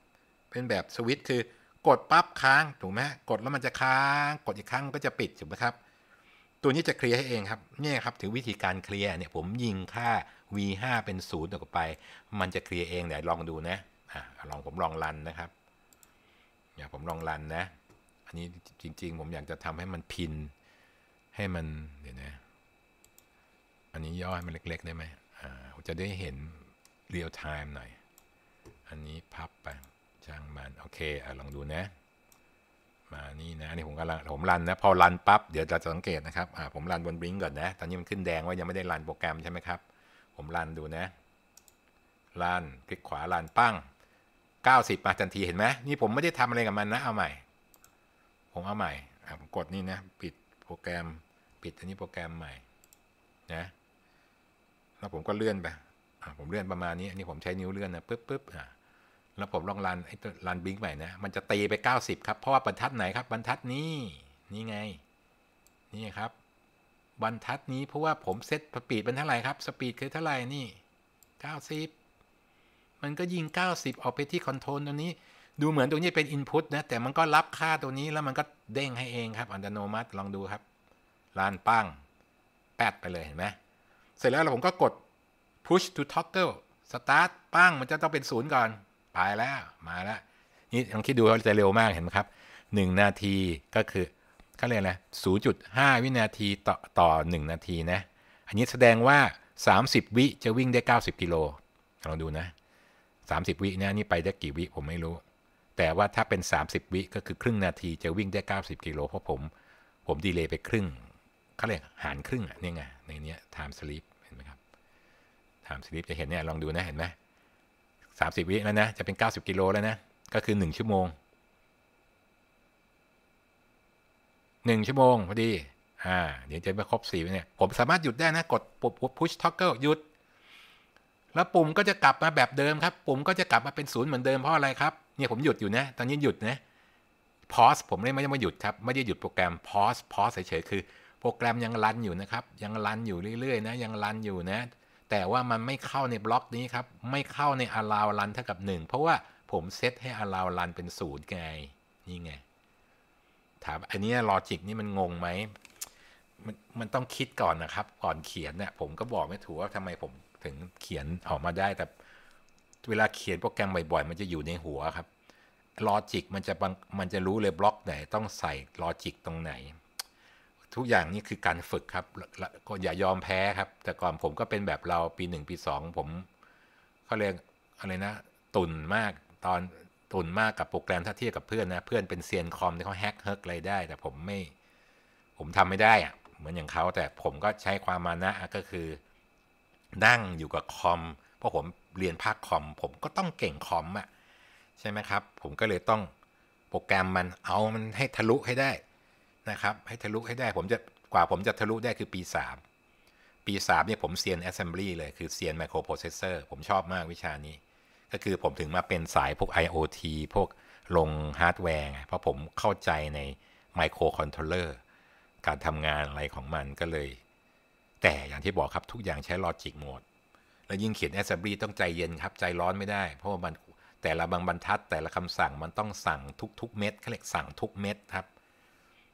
เป็นแบบสวิตคือกดปั๊บค้างถูกไหมกดแล้วมันจะค้าง กดอีกครั้งก็จะปิดถูกไหมครับ ตัวนี้จะเคลียร์ให้เองครับเนี่ยครับถือวิธีการเคลียร์เนี่ยผมยิงค่า v5 เป็น0ูนย์ออกไปมันจะเคลียร์เองเดี๋ยวลองดูนะอ่ลองผมลองรันนะครับเดี๋ยวผมลองรันนะอันนี้จริง ๆ ผมอยากจะทำให้มันพินให้มันเดี๋ยวนะอันนี้ย่อให้มันเล็กๆ ได้ไหมอ่าจะได้เห็นเรียลไทม์หน่อย อันนี้พับไปช่างมัน โอเคอ่ลองดูนะมานี่นะนี่ผมกำลังผมรันนะ พอรันปั๊บเดี๋ยวเราจะสังเกตนะครับอ่าผมรันบนบลิงก่อนนะตอนนี้มันขึ้นแดงว่ายังไม่ได้รันโปรแกรมใช่ไหมครับผมรันดูนะรันคลิกขวารันปั้ง90มาทันทีเห็นไหมนี่ผมไม่ได้ทำอะไรกับมันนะเอาใหม่ ผมเอาใหม่ผมกดนี่นะปิดโปรแกรมปิดอันนี้โปรแกรมใหม่นะแล้วผมก็เลื่อนไปผมเลื่อนประมาณนี้อันนี้ผมใช้นิ้วเลื่อนนะปึ๊บปึ๊บอ่ะแล้วผมลองรันไอ้รันบิกใหม่นะมันจะตีไป 90ครับเพราะว่าบรรทัดไหนครับ บรรทัดนี้นี่ไง นี่ครับบรรทัดนี้เพราะว่าผมเซตสปีดเป็นเท่าไหร่ครับ สปีดคือเท่าไหร่นี่ 90 มันก็ยิง 90 ออกไปที่คอนโทรลตัวนี้ ดูเหมือนตรงนี้เป็นอินพุตนะแต่มันก็รับค่าตัวนี้แล้วมันก็เด้งให้เองครับ อัตโนมัติลองดูครับลานปังแปดไปเลยเห็นไหมเสร็จแล้วผมก็กด push to toggle start ปั้งมันจะต้องเป็นศูนย์ก่อนไปแล้วมาแล้วนี่ลองคิดดูาจะเร็วมากเห็นไหมครับ1นาทีก็คือขาเรียนะ0.5 วินาทีต่อต่อ 1 นาทีนะ อันนี้แสดงว่า 30 วิ จะวิ่งได้ 90 กิโล เราดูนะ 30 วินะนี่ไปได้กี่วิผมไม่รู้ แต่ว่าถ้าเป็น 30 วิ ก็คือครึ่งนาทีจะวิ่งได้ 90 กิโล เพราะผม ผมดีเลยไปครึ่งเขาเรียก หารครึ่งเนี่ยไง ในนี้ไทม์สลิปเห็นไหมครับไทม์สลิปจะเห็นเนี่ย ลองดูนะ เห็นไหมสามสิบวิแล้วนะ จะเป็น 90 กิโลแล้วนะ ก็คือ 1 ชั่วโมงหนึ่งชั่วโมงพอดี อ่า เดี๋ยวจะไปครบสี่เนี่ย ผม สามารถหยุดได้นะ กดปุ่ม push toggle หยุด แล้วปุ่มก็จะกลับมาแบบเดิมครับ ปุ่มก็จะกลับมา เป็นศูนย์เหมือนเดิม เพราะ อะไร ครับ เนี่ย ผมหยุดอยู่นะตอนนี้ หยุดนะ pause ผมไม่ได้มาหยุด ครับ ไม่ได้หยุด โปรแกรม pause pause เฉยๆ คือ โปรแกรมยังรันอยู่นะครับ ยังรันอยู่เรื่อยๆ นะ ยังรันอยู่นะ แต่ว่ามันไม่เข้าในบล็อกนี้ครับ ไม่เข้าใน allow run เท่ากับ 1 เพราะว่าผมเซตให้ allow run เป็นศูนย์ไง นี่ไงถามอันนี้ลอจิกนี่มันงงไหมมันมันต้องคิดก่อนนะครับ ก่อนเขียนเนี่ยผมก็บอกไม่ถูกว่าทำไมผมถึงเขียนออกมาได้แต่เวลาเขียนโปรแกรมบ่อยๆมันจะอยู่ในหัวครับลอจิกมันจะมันจะรู้เลยบล็อกไหน ต้องใส่ลอจิกตรงไหน ทุกอย่างนี่คือการฝึกครับ ก็อย่ายอมแพ้ครับ แต่ก่อนผมก็เป็นแบบเราปีหนึ่งปีสองผมเขาเรียกอะไรนะ ตุ่นมากตอนตุนมากกับโปรแกรมถ้าเทียบกับเพื่อนนะ เพื่อนเป็นเซียนคอมที่เขาแฮกเฮิร์กอะไรได้ แต่ผมไม่ ผมทำไม่ได้อะเหมือนอย่างเขาแต่ผมก็ใช้ความมานะก็คือ นั่งอยู่กับคอม เพราะผมเรียนภาคคอม ผมก็ต้องเก่งคอมอะใช่ไหมครับผมก็เลยต้องโปรแกรมมันเอามันให้ทะลุให้ได้นะครับให้ทะลุให้ได้ ผมจะกว่าผมจะทะลุได้คือปี 3 ปี3เนี่ยผมเซียน Assembly เลยคือเซียน Microprocessor ผมชอบมากวิชานี้ก็คือผมถึงมาเป็นสายพวก IoT พวกลงฮาร์ดแวร์เพราะผมเข้าใจในไมโครคอนโทรลเลอร์การทำงานอะไรของมันก็เลย แต่อย่างที่บอกครับทุกอย่างใช้ลอจิกหมดแล้วยิ่งเขียนแอสเซมบลีต้องใจเย็นครับ ใจร้อนไม่ได้ เพราะว่ามันแต่ละบางบรรทัด แต่ละคำสั่งมันต้องสั่งทุกทุกเม็ดเขาเรียกสั่งทุกเม็ดครับ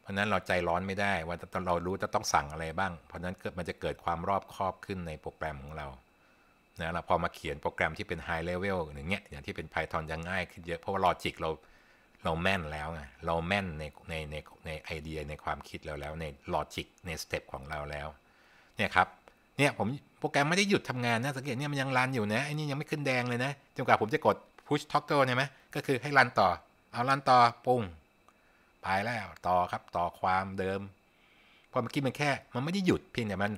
เพราะนั้นเราใจร้อนไม่ได้ ว่าเรารู้จะต้องสั่งอะไรบ้าง เพราะนั้นเกิดมันจะเกิดความรอบคอบขึ้นในโปรแกรมของเรานะเราพอมาเขียนโปรแกรมที่เป็นไฮเลเวลอย่างเงี้ยอย่างที่เป็น Python จะง่ายขึ้นเยอะ เพราะว่าลอจิกเราเราแม่นแล้วไงเราแม่นในในในในไอเดียในความคิดเราแล้ว ในลอจิกในสเต็ปของเราแล้ว เนี่ยครับเนี่ยผมโปรแกรมไม่ได้หยุดทำงานนะสังเกตเนี่ยมันยังรันอยู่นะไอ้นี่ยังไม่ขึ้นแดงเลยนะจนกว่าผมจะกด push toggle ใช่ไหมก็คือให้รันต่อเอารันต่อปุ้งไปแล้วต่อครับ ต่อความเดิมเพราะเมื่อกี้มันแค่ มันไม่ได้หยุดเพียงแต่มัน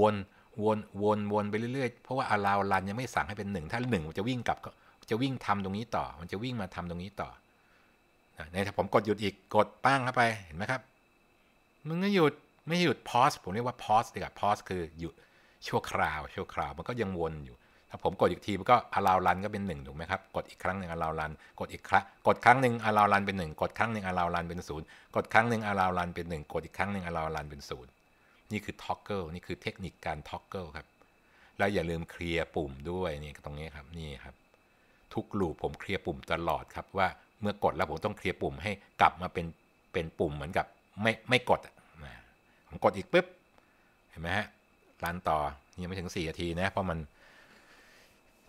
วนวนวนวนไปเรื่อยๆ เพราะว่าอาราวลันยังไม่สั่งให้เป็นหนึ่งถ้าหนึ่งจะวิ่งกลับก็จะวิ่งทำตรงนี้ต่อ มันจะวิ่งมาทำตรงนี้ต่อในถ้าผมกดหยุดอีกกดปั้งเข้าไปเห็นไหมครับมันก็หยุดไม่หยุดพอสผมเรียกว่าพอสดีกว่าพอสคือหยุดชั่วคราว ชั่วคราวมันก็ยังวนอยู่ถ้าผมกดอีกทีมันก็อาราวลันก็เป็นหนึ่งถูกไหมครับกดอีกครั้งหนึ่งอาราวลันกดอีกครั้งกดครั้งหนึ่งอาราวลันเป็นหนึ่งกดครั้งหนึ่งอาราวลันเป็นศูนย์กดครั้งหนึ่งอาราวลันเป็นหนึ่งกดอีกครั้งหนึ่งอาราวลันเป็นศูนย์นี่คือท็อกเกิลนี่คือเทคนิคการท็อกเกิลครับแล้วอย่าลืมเคลียร์ปุ่มด้วยนี่ตรงนี้ครับนี่ครับ ทุกลูปผมเคลียร์ปุ่มตลอดครับ ว่าเมื่อกดแล้ว ผมต้องเคลียร์ปุ่มให้กลับมาเป็นเป็นปุ่มเหมือนกับไม่ไม่กดนะผมกดอีกปุ๊บเห็นไหมฮะรันต่อยังไม่ถึง4นาทีนะเพราะมัน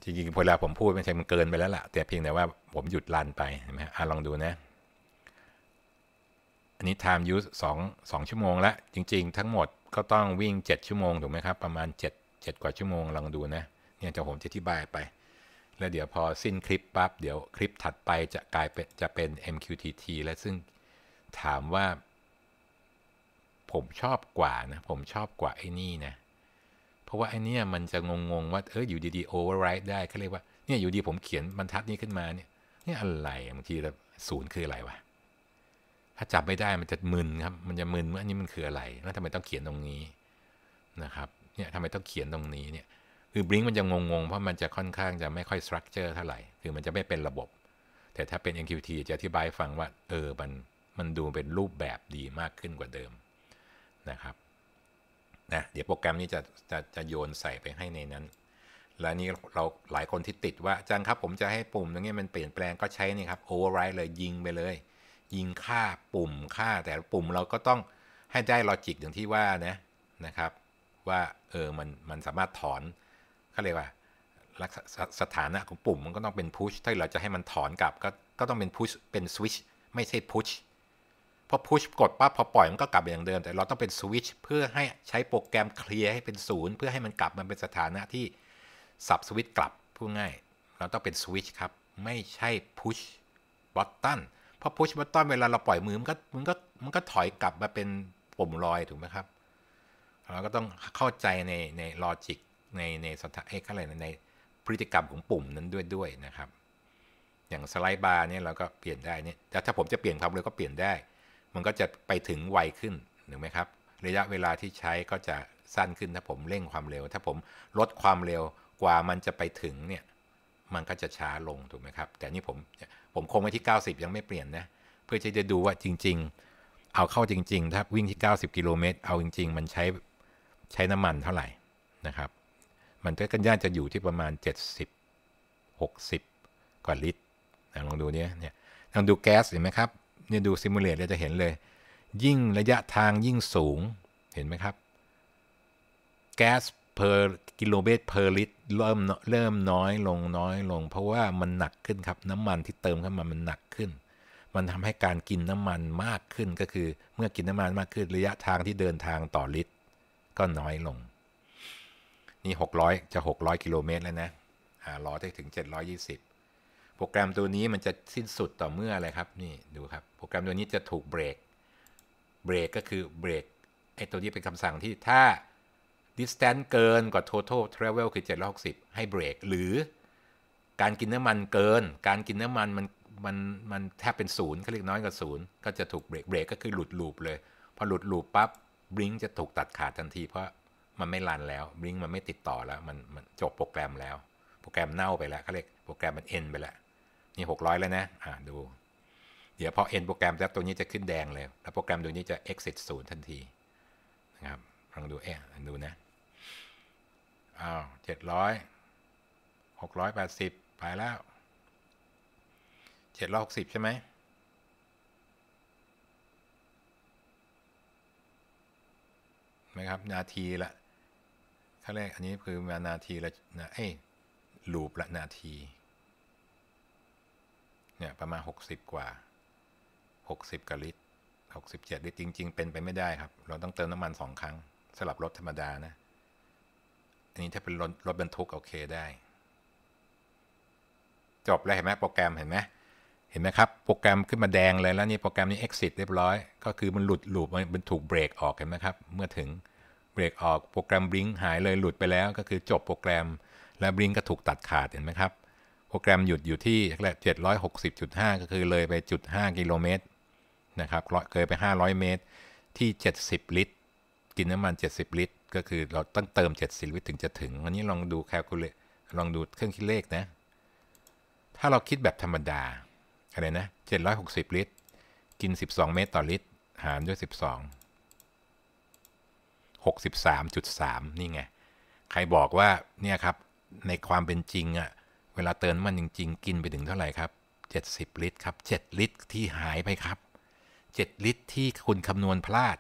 จริงๆเวลาผมพูดมันใช่มันเกินไปแล้วแหละแต่เพียงแต่ว่าผมหยุดรันไปเห็นไหมฮะลองดูนะ อันนี้ time use 2 2 ชั่วโมงแล้ว จริง ๆ ทั้งหมดก็ต้องวิ่ง 7 ชั่วโมงถูกไหมครับประมาณ 7 7 กว่าชั่วโมงลองดูนะ เนี่ยจะผมจะอธิบายไป แล้วเดี๋ยวพอสิ้นคลิปปั๊บ เดี๋ยวคลิปถัดไปจะกลายเป็นจะเป็น MQTT และซึ่งถามว่า ผมชอบกว่านะ ผมชอบกว่าไอ้นี่นะ เพราะว่าไอ้นี่มันจะงง ๆว่าเอออยู่ดีๆ override ได้เขาเรียกว่าเนี่ยอยู่ดี ผมเขียนบรรทัดนี้ขึ้นมาเนี่ยนี่อะไรบางทีแบบศูนย์คืออะไรวะถ้าจับไม่ได้มันจะมึนครับ มันจะมึนว่าอันนี้มันคืออะไรแล้วทำไมต้องเขียนตรงนี้นะครับ เนี่ยทำไมต้องเขียนตรงนี้เนี่ย คือบริงมันจะงงๆ เพราะมันจะค่อนข้างจะไม่ค่อยสตรัคเจอร์เท่าไหร่ คือมันจะไม่เป็นระบบ แต่ถ้าเป็น NQT จะอธิบายฟังว่า เออ มัน มันดูเป็นรูปแบบดีมากขึ้นกว่าเดิมนะครับนะเดี๋ยวโปรแกรมนี้จะจะ จะโยนใส่ไปให้ในนั้น และนี่เราหลายคนที่ติดว่าจังครับผมจะให้ปุ่มตรงนี้มันเปลี่ยนแปลงก็ใช้นี่ครับโอเวอร์ไรด์เลยยิง ไปเลยยิงค่าปุ่มค่าแต่ปุ่มเราก็ต้องให้ได้ลอจิกอย่างที่ว่านะนะครับ ว่าเออมันมันสามารถถอนเขาเรียกว่าสถานะของปุ่มมันก็ต้องเป็นพุชถ้าเราจะให้มันถอนกลับก็ก็ต้องเป็นพุชเป็นสวิชไม่ใช่พุชพอพุชกดปั๊บพอปล่อยมันก็กลับไปอย่างเดิม แต่เราต้องเป็นสวิชเพื่อให้ใช้โปรแกรมเคลียร์ให้เป็นศูนย์เพื่อให้มันกลับมันเป็นสถานะที่สับสวิตกลับพูดง่ายเราต้องเป็นสวิชครับ ไม่ใช่พุชบอตตันอพุชบัตตอนเวลาเราปล่อยมือมันก็มันก็มันก็ถอยกลับมาเป็นปุ่มลอยถูกไหมครับ เราก็ต้องเข้าใจในในลอจิกในในสถานเอ้อะไรในพฤติกรรมของปุ่มนั้นด้วยด้วยนะครับ อย่างสไลด์บาร์เนี่ยเราก็เปลี่ยนได้เนี่ยแต่ถ้าผมจะเปลี่ยนความเร็วก็เปลี่ยนได้ มันก็จะไปถึงไวขึ้นถูกไหมครับระยะเวลาที่ใช้ก็จะสั้นขึ้นถ้าผมเร่งความเร็ว ถ้าผมลดความเร็วกว่ามันจะไปถึงเนี่ยมันก็จะช้าลงถูกไหมครับแต่นี่ผมผมคงไว้ที่ 90 ยังไม่เปลี่ยนนะเพื่อที่จะดูว่าจริง ๆ เอาเข้าจริงๆ ถ้าวิ่งที่ 90 กิโลเมตรเอาจริงๆ มันใช้ใช้น้ำมันเท่าไหร่นะครับ มันก็กันย่านจะอยู่ที่ประมาณ 70 60 กว่าลิตรลองดูเนี้ยเนี่ย ลองดูแก๊สเห็นไหมครับเนี่ยดูซิมูเลตเราจะเห็นเลย ยิ่งระยะทางยิ่งสูงเห็นไหมครับ แก๊สเพอกิโลเมตรเพลิตรเริ่มเริ่มน้อยลงน้อยลงเพราะว่ามันหนักขึ้นครับน้ำมันที่เติมเข้ามามันหนักขึ้น มันทำให้การกินน้ำมันมากขึ้นก็คือ เมื่อกินน้ำมันมากขึ้นระยะทางที่เดินทางต่อลิตรก็น้อยลงนี่600จะ600กิโลเมตรแล้วนะหาร้อได้ถึง 720 โปรแกรมตัวนี้มันจะสิ้นสุดต่อเมื่ออะไรครับนี่ดูครับ โปรแกรมตัวนี้จะถูกเบรกเบรกก็คือเบรกไอตัวนี้เป็นคำสั่งที่ถ้า distance เกินกว่า total travel คือ760 ให้เบรกหรือ การกินน้ำมันเกิน การกินน้ำมันมันมัน มันแทบเป็นศูนย์เขาเรียกน้อยกว่าศูนย์ก็จะถูกเบรกเบรกก็คือหลุดลูปเลยพอหลุดลูปปั๊บ บริงจะถูกตัดขาดทันที เพราะมันไม่รันแล้วบริงมันไม่ติดต่อแล้วมันมันจบโปรแกรมแล้ว โปรแกรมเน่าไปแล้วเขาเรียกโปรแกรมมันเอ็นไปแล้วนี่หกร้อยแล้วนะอ่าดู เดี๋ยวพอเอ็นโปรแกรมแล้วตัวนี้จะขึ้นแดงเลย แล้วโปรแกรมตัวนี้จะ exit ศูนย์ทันทีนะครับลองดูเอ๊ะดูนะอ้าวเจ็ดร้อยหกร้อยแปดสิบไปแล้วเจ็ดร้อยหกสิบใช่ไหมไหมครับ นาที ละขั้นแรกอันนี้คือมานาที ละนะเอ้ลูป ละ นาทีเนี่ยประมาณ 60 กว่า 60กลิตร67ลิตรจริง ๆ เป็นไปไม่ได้ ครับ เรา ต้อง เติมน้ำมันสองครั้ง สลับรถธรรมดา นะอันนี้ถ้าเป็นรถรถบรรทุกโอเคได้จบแล้วเห็นไหมโปรแกรมเห็นไหมเห็นไหมครับโปรแกรมขึ้นมาแดงเลยแล้วนี่โปรแกรมนี้ exit เรียบร้อยก็คือมันหลุดหลุดมันถูกเบรกออกเห็นไหมครับเมื่อถึงเบรกออกโปรแกรมบลิงหายเลยหลุดไปแล้ว ก็คือจบโปรแกรมและบลิงก็ถูกตัดขาดเห็นไหมครับโปรแกรมหยุดอยู่ที่แคลเจ็ดร้อยหกสิบจุดห้าก็คือเลยไปจุดห้ากิโลเมตรนะครับเคยไปห้าร้อยเมตรที่เจ็ดสิบลิตร กินน้ำมันเจ็ดสิบลิตรก็คือเราต้องเติม 70วิตถึงจะถึงอันนี้ลองดูแคลคูลเลลองดูเครื่องคิดเลขนะ ถ้าเราคิดแบบธรรมดาอะไรนะ 760 ลิตร กิน 12 เมตรต่อลิตร หารด้วย 12 63.3 นี่ไง ใครบอกว่าเนี่ยครับ ในความเป็นจริงอะเวลาเติมมันจริงๆ กินไปถึงเท่าไหร่ครับ 70 ลิตรครับ 7 ลิตรที่หายไปครับ 7 ลิตรที่คุณคำนวณพลาด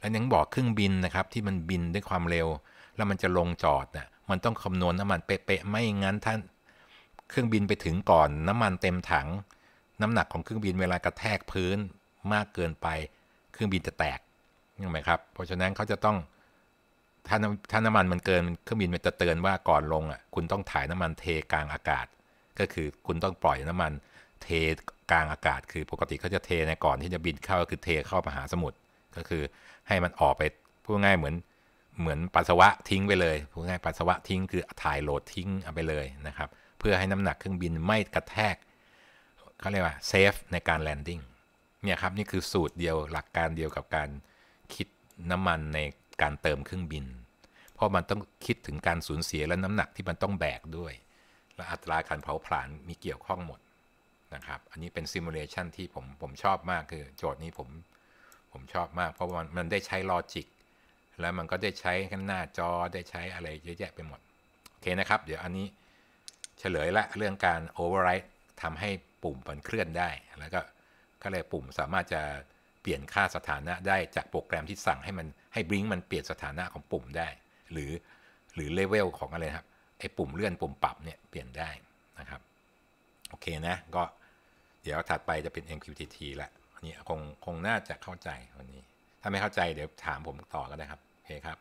และยังบอกเครื่องบินนะครับที่มันบินด้วยความเร็ว แล้วมันจะลงจอดนะ่ะมันต้องคำนวณน้ำมันเป๊ะๆไม่งั้นท่านเครื่องบินไปถึงก่อน น้ำมันเต็มถัง น้ำหนักของเครื่องบินเวลากระแทกพื้นมากเกินไปเครื่องบินจะแตกยังไหมครับเพราะฉะนั้นเขาจะต้องถ้าถ้าน้ำมันมันเกินเครื่องบินมันจะเตือนว่าก่อนลงอ่ะคุณต้องถ่ายน้ำมันเทกลางอากาศ ก็คือคุณต้องปล่อยน้ำมันเทกลางอากาศ คือปกติเขาจะเทในก่อนที่จะบินเข้าคือเทเข้ามหาสมุทรก็คือให้มันออกไปพูดง่ายเหมือนเหมือนปัสสาวะทิ้งไปเลยพูดง่ายปัสสาวะทิ้ง คือถ่ายโหลดทิ้งเอาไปเลยนะครับเพื่อให้น้ำหนักเครื่องบินไม่กระแทกเขาเรียกว่าเซฟในการแลนดิ้งเนี่ยครับนี่คือสูตรเดียวหลักการเดียวกับการคิดน้ำมันในการเติมเครื่องบิน เพราะมันต้องคิดถึงการสูญเสียและน้ำหนักที่มันต้องแบกด้วย และอัตราการเผาผลาญมีเกี่ยวข้องหมดนะครับ อันนี้เป็นซิมูเลชันที่ผมผมชอบมากคือโจทย์นี้ผมผมชอบมากเพราะมันมันได้ใช้ลอจิกแล้วมันก็ ได้ ใช้กันหน้าจอได้ใช้อะไรเยอะแยะไป หมด โอเค นะ ครับ เดี๋ยวอันนี้เฉลย ละเรื่องการโอเวอร์ไรทำให้ปุ่ม มัน เคลื่อนได้ แล้วก็ก็เลยปุ่มสามารถจะเปลี่ยนค่าสถานะได้จากโปรแกรมที่สั่ง ให้ มัน ให้บลิงมันเปลี่ยนสถานะของปุ่มได้ หรือหรือเลเวลของอะไรครับไอ้ปุ่มเลื่อนปุ่มปรับเนี่ยเปลี่ยนได้นะครับโอเคนะก็เดี๋ยวถัดไปจะเป็น MQTT ละนี่คง คง น่าจะเข้าใจวันนี้ ถ้า ไม่ เข้าใจเดี๋ยว ถามผมต่อ ก็ ได้ ครับ โอเค ครับ